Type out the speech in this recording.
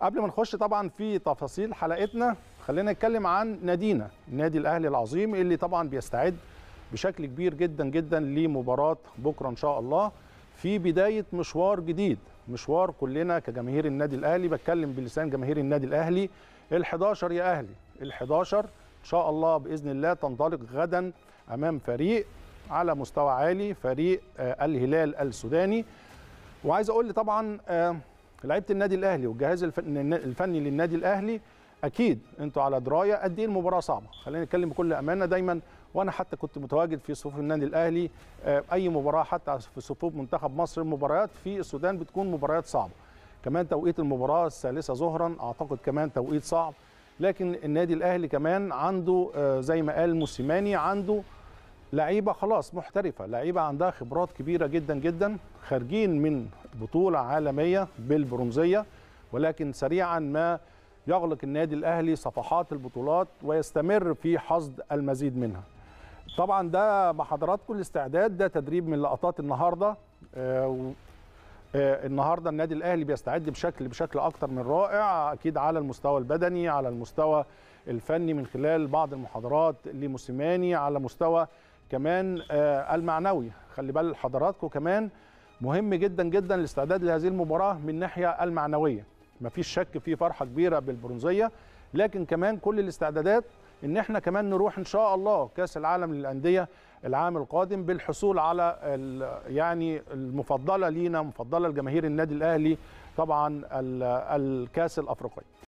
قبل ما نخش طبعا في تفاصيل حلقتنا خلينا نتكلم عن نادينا النادي الاهلي العظيم اللي طبعا بيستعد بشكل كبير جدا جدا لمباراه بكره ان شاء الله في بدايه مشوار جديد مشوار كلنا كجماهير النادي الاهلي بتكلم بلسان جماهير النادي الاهلي ال11 يا اهلي ال11 ان شاء الله باذن الله تنطلق غدا امام فريق على مستوى عالي فريق آه، الهلال السوداني وعايز اقول طبعا آه، لعيبه النادي الاهلي والجهاز الفني للنادي الاهلي اكيد انتوا على درايه قد ايه المباراه صعبه خلينا نتكلم بكل امانه دايما وانا حتى كنت متواجد في صفوف النادي الاهلي آه، اي مباراه حتى في صفوف منتخب مصر المباريات في السودان بتكون مباريات صعبه كمان توقيت المباراه الثالثه ظهرا اعتقد كمان توقيت صعب لكن النادي الاهلي كمان عنده آه، زي ما قال موسيماني عنده لعيبه خلاص محترفه لعيبه عندها خبرات كبيره جدا جدا خارجين من بطولة عالمية بالبرونزية ولكن سريعا ما يغلق النادي الأهلي صفحات البطولات ويستمر في حصد المزيد منها طبعا ده بحضراتكم الاستعداد ده تدريب من لقطات النهارده آه، آه، النهارده النادي الاهلي بيستعد بشكل بشكل اكتر من رائع اكيد على المستوى البدني على المستوى الفني من خلال بعض المحاضرات لموسيماني على مستوى كمان آه، المعنوي خلي بال حضراتكم كمان مهم جدا جدا الاستعداد لهذه المباراه من الناحيه المعنويه مفيش شك في فرحه كبيره بالبرونزيه لكن كمان كل الاستعدادات ان احنا كمان نروح ان شاء الله كاس العالم للانديه العام القادم بالحصول على يعني المفضله لينا مفضله لجماهير النادي الاهلي طبعا الكاس الافريقيه